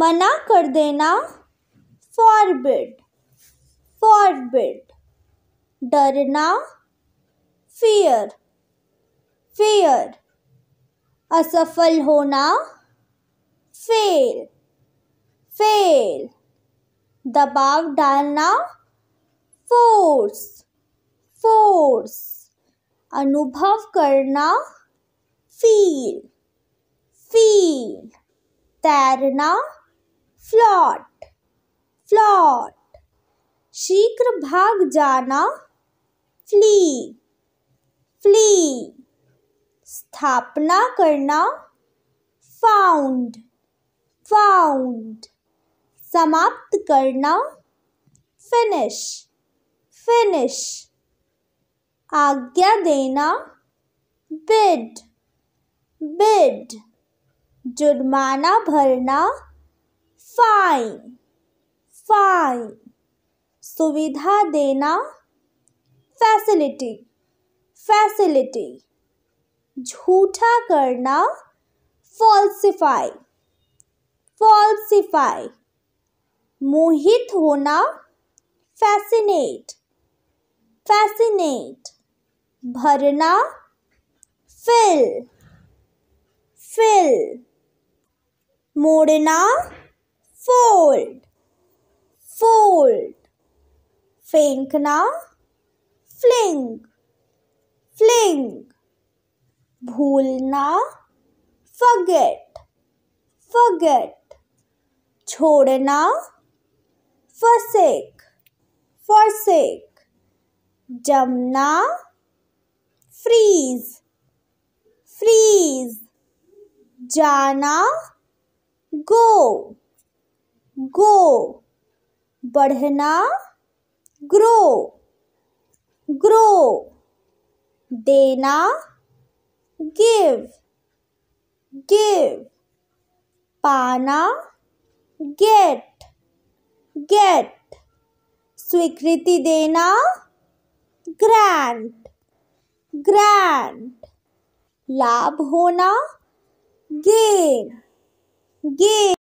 मना कर देना फॉरबिड फॉरबिड डरना फियर फियर असफल होना फेल फेल दबाव डालना फोर्स फोर्स अनुभव करना फील फील तैरना फ्लॉट फ्लॉट शीघ्र भाग जाना फ्ली फ्ली स्थापना करना फाउंड फाउंड समाप्त करना फिनिश फिनिश आज्ञा देना बिड बिड जुर्माना भरना फाइन फाइन सुविधा देना फैसिलिटी फैसिलिटी झूठा करना फॉल्सिफाई फॉल्सिफाई मोहित होना फैसिनेट फैसिनेट भरना फिल फिल मोड़ना fold fold फेंकना fling fling भूलना forget forget छोड़ना forsake forsake जमना freeze freeze jana go बढ़ना ग्रो ग्रो देना गिव गिव पाना गेट गेट स्वीकृति देना ग्रैंड ग्रैंड लाभ होना गेन गेन